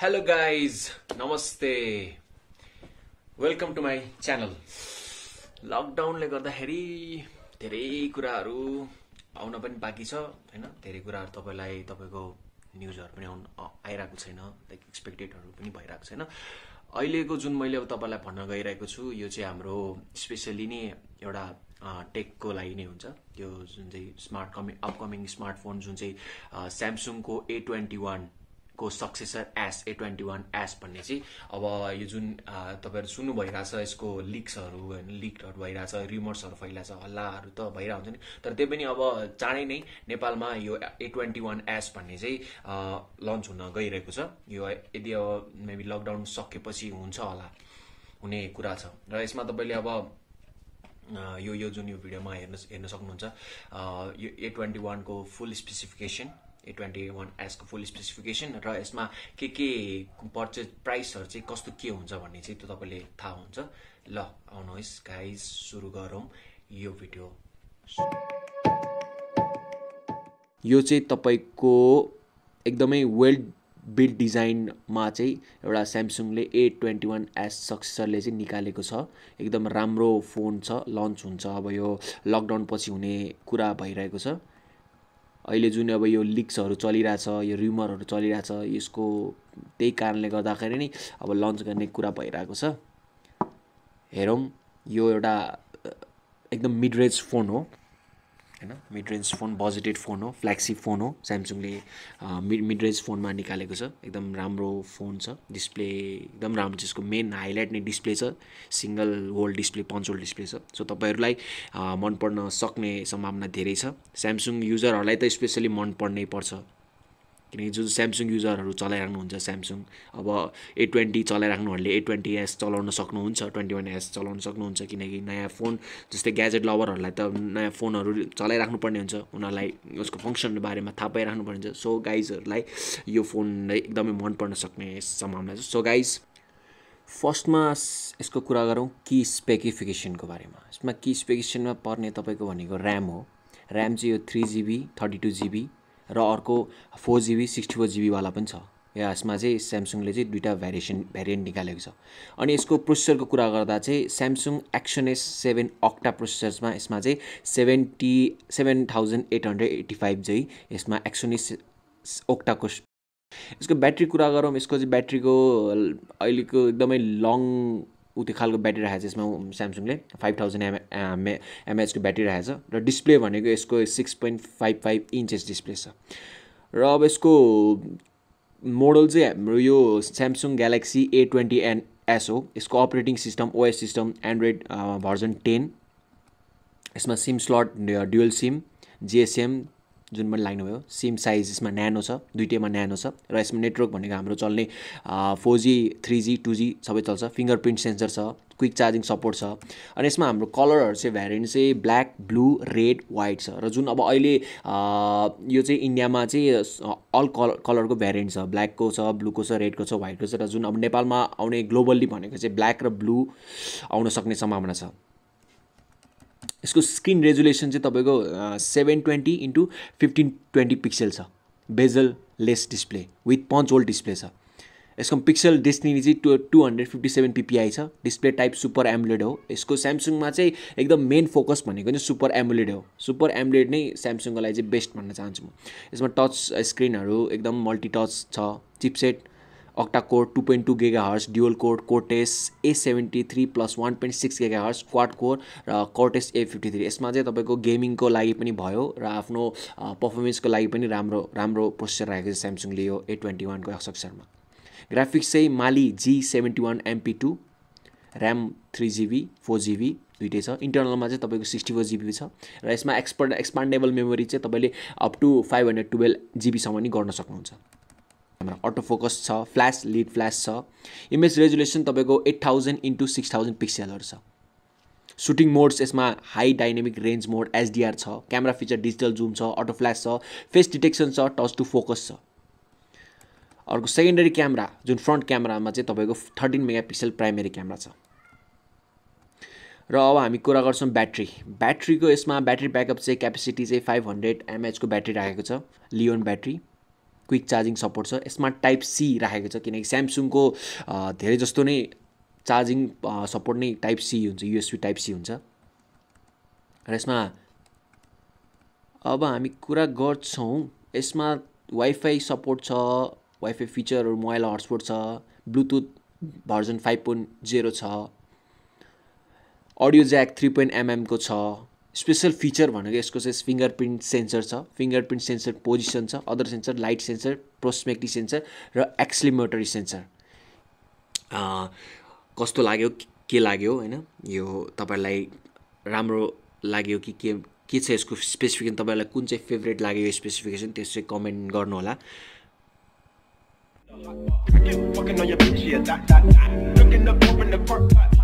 hello guys नमस्ते welcome to my channel लकडाउनले गर्दाखेरि धेरै कुराहरू आउन पनि बाँकी छ होइन धेरै कुराहरू तपाईँलाई तपाईँको न्युजहरू पनि आउनु आइरहेको छैन लाइक एक्सपेक्टेडहरू पनि भइरहेको छैन अहिलेको जुन मैले अब तपाईँलाई भन्न गइरहेको छु यो चाहिँ हाम्रो स्पेसली नै एउटा टेकको लागि नै हुन्छ त्यो जुन चाहिँ स्मार्ट कमिङ अपकमिङ स्मार्टफोन जुन चाहिँ स्यामसुङको ए ट्वेन्टी वान को successor S A twenty one S भन्ने चाहिँ अब यो जुन तपाईँहरू सुन्नु भइरहेछ यसको लिक्सहरू होइन लिकहरू भइरहेछ रिमर्सहरू फैलाएछ हल्लाहरू त भइरहेको हुन्छ नि तर त्यही पनि अब चाँडै नै नेपालमा यो ए ट्वेन्टी वान एस भन्ने चाहिँ लन्च हुन गइरहेको छ यो यदि अब मेबी लकडाउन सकेपछि हुन्छ होला हुने कुरा छ र यसमा तपाईँले अब यो यो जुन यो भिडियोमा हेर्न हेर्न सक्नुहुन्छ यो ए ट्वेन्टी वानको full specification A twenty one एसको फुल स्पेसिफिकेसन र यसमा के के पर्चेज प्राइसहरू चाहिँ कस्तो के हुन्छ भन्ने चाहिँ त्यो तपाईँले थाहा हुन्छ ल आउनुहोस् गाइस सुरु गरौँ यो भिडियो यो चाहिँ तपाईँको एकदमै वेल बिल्ड डिजाइनमा चाहिँ एउटा स्यामसुङले ए ट्वेन्टी वान एस सक्सेसरले चाहिँ निकालेको छ एकदम राम्रो फोन छ लन्च हुन्छ अब यो लकडाउन पछि हुने कुरा भइरहेको छ अहिले जुन अब यो लिक्सहरू चलिरहेछ यो रिमरहरू चलिरहेछ यसको त्यही कारणले गर्दाखेरि नै अब लन्च गर्ने कुरा भइरहेको छ हेरौँ यो एउटा एकदम मिड रेन्ज फोन हो होइन mid range phone budgeted phone हो फ्ल्याक्सी फोन हो स्यामसङले मिड मिड रेन्ज फोनमा निकालेको छ एकदम राम्रो फोन छ डिस्प्ले एकदम राम्रो छ यसको मेन हाइलाइट नै डिस्प्ले छ single hole display punch hole display छ सो तपाईँहरूलाई मनपर्न सक्ने सम्भावना धेरै छ स्यामसङ युजरहरूलाई त स्पेसली मन पर्नै पर्छ किनकि जुन स्यामसुङ युजरहरू चलाइराख्नुहुन्छ स्यामसुङ अब ए ट्वेन्टी चलाइराख्नुहरूले ए ट्वेन्टी एस चलाउन सक्नुहुन्छ ट्वेन्टी वान एस चलाउन सक्नुहुन्छ किनकि नयाँ फोन जस्तै ग्याजेट लभरहरूलाई त नयाँ फोनहरू चलाइराख्नुपर्ने हुन्छ उनीहरूलाई उसको फङ्सनको बारेमा थाहा पाइराख्नुपर्ने हुन्छ सो गाइजहरूलाई यो फोनलाई एकदमै मन पर्न सक्ने सम्भावना छ सो गाइज फर्स्टमा यसको कुरा गरौँ कि स्पेकिफिकेसनको बारेमा यसमा कि स्पेसिफिकेसनमा पर्ने तपाईँको भनेको ऱ्याम हो ऱ्याम चाहिँ यो three GB thirty two GB र अर्को फोर जिबी सिक्सटी फोर जिबीवाला पनि छ यसमा चाहिँ स्यामसङले चाहिँ दुइटा भेरिएसन भेरिएन्ट निकालेको छ अनि यसको प्रोसेसरको कुरा गर्दा चाहिँ Samsung Exynos seven octa प्रोसेसर्समा यसमा चाहिँ seventy seven thousand eight hundred eighty five चाहिँ यसमा एक्सन एस ओक्टाको यसको ब्याट्री कुरा गरौँ यसको चाहिँ ब्याट्रीको अहिलेको एकदमै लङ उ त्यो खालको ब्याट्री राखेको छ यसमा स्यामसङले फाइभ थाउजन्ड एम एमए एमएचको ब्याट्री राखेको छ र डिस्प्ले भनेको यसको six point five five inches display छ र अब यसको मोडल चाहिँ हाम्रो यो Samsung Galaxy A twenty N S हो यसको operating system OS system Android version ten यसमा SIM slot dual SIM GSM जुन पनि लाग्नुभयो सेम साइज यसमा न्यानो छ दुइटैमा न्यानो छ र यसमा नेटवर्क भनेको हाम्रो चल्ने four G three G two G सबै चल्छ फिङ्गर प्रिन्ट सेन्सर छ क्विक चार्जिङ सपोर्ट छ अनि यसमा हाम्रो कलरहरू चाहिँ भेरिएन्ट चाहिँ ब्ल्याक ब्लू रेड वाइट छ र जुन अब अहिले यो चाहिँ इन्डियामा चाहिँ अल कलर कलरको भेरिएन्ट छ ब्ल्याकको छ ब्लूको छ रेडको छ वाइटको छ र जुन अब नेपालमा आउने ग्लोबल्ली भनेको चाहिँ ब्ल्याक र ब्लू आउन सक्ने सम्भावना छ यसको स्क्रिन रेजुलेसन चाहिँ तपाईँको seven twenty into fifteen twenty pixel छ bezel less display with punch hole display छ यसको पिक्सल डिस्टिनी चाहिँ to two hundred fifty seven PPI छ डिस्प्ले टाइप सुपर एमुलेड हो यसको स्यामसङमा चाहिँ एकदम मेन फोकस भनेको चाहिँ सुपर एमुलेड हो सुपर एमुलेड नै स्यामसङको लागि चाहिँ बेस्ट भन्न चाहन्छु म यसमा टच स्क्रिनहरू एकदम मल्टी टच छ chipset octa two two point giga hertz octa Cortex A seventy three plus one point six giga hertz quad core र कोर्टेस ए फिफ्टी थ्री यसमा चाहिँ तपाईँको गेमिङको लागि पनि भयो र आफ्नो पर्फर्मेन्सको लागि पनि राम्रो राम्रो प्रोसेसर राखेको छ स्यामसङले यो ए ट्वेन्टी वानको एक्सक्सरमा ग्राफिक्स चाहिँ Mali G seventy one MP two RAM three GB four GB दुइटै छ इन्टरनलमा चाहिँ तपाईँको सिक्सटी फोर जिबी छ र यसमा एक्सपर्ट एक्सपान्डेबल मेमोरी चाहिँ तपाईँले up to five hundred twelve जिबीसम्म नि गर्न सक्नुहुन्छ हाम्रो अटो फोकस छ फ्ल्यास लिड फ्ल्यास छ इमेज रेजुलेसन तपाईँको eight thousand into six thousand पिक्सलहरू छ सुटिङ मोड्स यसमा high dynamic range mode SDR छ क्यामेरा फिचर डिजिटल जुम छ अटो फ्ल्यास छ फेस डिटेक्सन छ टच टु फोकस छ अर्को सेकेन्डरी क्यामेरा जुन फ्रन्ट क्यामेरामा चाहिँ तपाईँको thirteen mega pixel primary camera छ र अब हामी कुरा गर्छौँ ब्याट्री ब्याट्रीको यसमा ब्याट्री ब्याकअप चाहिँ क्यापेसिटी चाहिँ फाइभ हन्ड्रेड एमएचको ब्याट्री राखेको छ Li-ion battery quick charging support छ यसमा टाइप सी राखेको छ किनकि स्यामसुङको धेरै जस्तो नै चार्जिङ सपोर्ट नै टाइप सी हुन्छ युएसपी टाइप सी हुन्छ र यसमा अब हामी कुरा गर्छौँ यसमा वाइफाई सपोर्ट छ वाइफाई फिचरहरू मोबाइल हटस्पोट छ Bluetooth version five point zero छ अडियो ज्याक थ्री पोइन्ट एमएमको छ स्पेसल फिचर भनेको यसको चाहिँ फिङ्गर प्रिन्ट सेन्सर छ फिङ्गर प्रिन्ट सेन्सर पोजिसन छ other sensor light sensor proximity sensor र एक्सलिमोटरी सेन्सर कस्तो लाग्यो के लाग्यो होइन यो तपाईँलाई राम्रो लाग्यो कि के के छ यसको स्पेसिफिकेसन तपाईँलाई कुन चाहिँ फेभरेट लाग्यो यो स्पेसिफिकेसन त्यस चाहिँ कमेन्ट गर्नुहोला